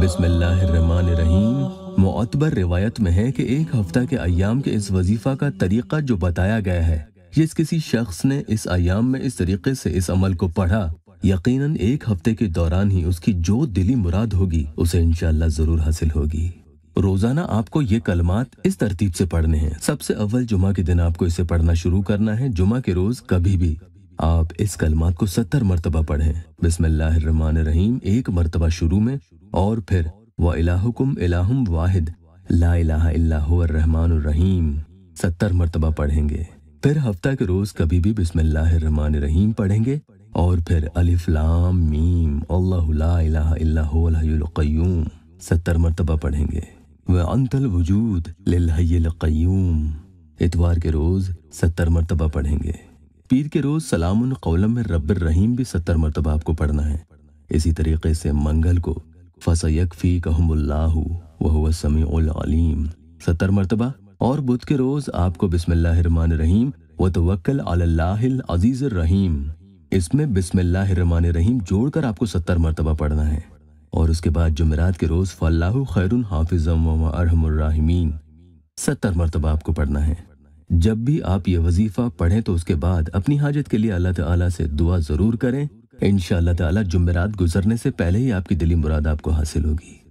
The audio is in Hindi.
बिस्मिल्लाहिर्रहमानिर्रहीम रिवायत में है कि एक हफ्ता के अयाम के इस वजीफा का तरीका जो बताया गया है जिस किसी शख्स ने इस अयाम में इस तरीके से इस अमल को पढ़ा यकीनन एक हफ्ते के दौरान ही उसकी जो दिली मुराद होगी उसे इनशाला जरूर हासिल होगी रोजाना आपको ये कलमात इस तरतीब से पढ़ने हैं सबसे अव्वल जुमा के दिन आपको इसे पढ़ना शुरू करना है जुमा के रोज कभी भी आप इस कलमात को सत्तर मरतबा पढ़ें बिस्मिल्लाहमान रहीम एक मरतबा शुरू में और फिर वाहकुम इलाहम वाहिद ला सत्तर मरतबा पढ़ेंगे फिर हफ्ता के रोज कभी भी बिस्मिल्लाहमान रहीम पढ़ेंगे और फिर अलिफ्लाम अल्लाम सत्तर मरतबा पढ़ेंगे व अंतल वजूद इतवार के रोज सत्तर मरतबा पढ़ेंगे पीर के रोज सलामुन कौलम में रबर रहीम भी सत्तर मरतबा आपको पढ़ना है इसी तरीके से मंगल को फसयकफी कहमुल्लाहु वह समी सत्तर मरतबा और बुध के रोज आपको बिस्मिल्लामान रहीम व तवक्ल अजीज रहीम इसमें बिस्मिल्लामान रहीम जोड़कर आपको सत्तर मरतबा पढ़ना है और उसके बाद जुमेरात के रोज फल्लाह खैरुन हाफिज़म सत्तर मरतबा आपको पढ़ना है जब भी आप ये वजीफा पढ़ें तो उसके बाद अपनी हाजत के लिए अल्लाह ताला से दुआ ज़रूर करें इन ताला जुमेरात गुजरने से पहले ही आपकी दिली मुराद आपको हासिल होगी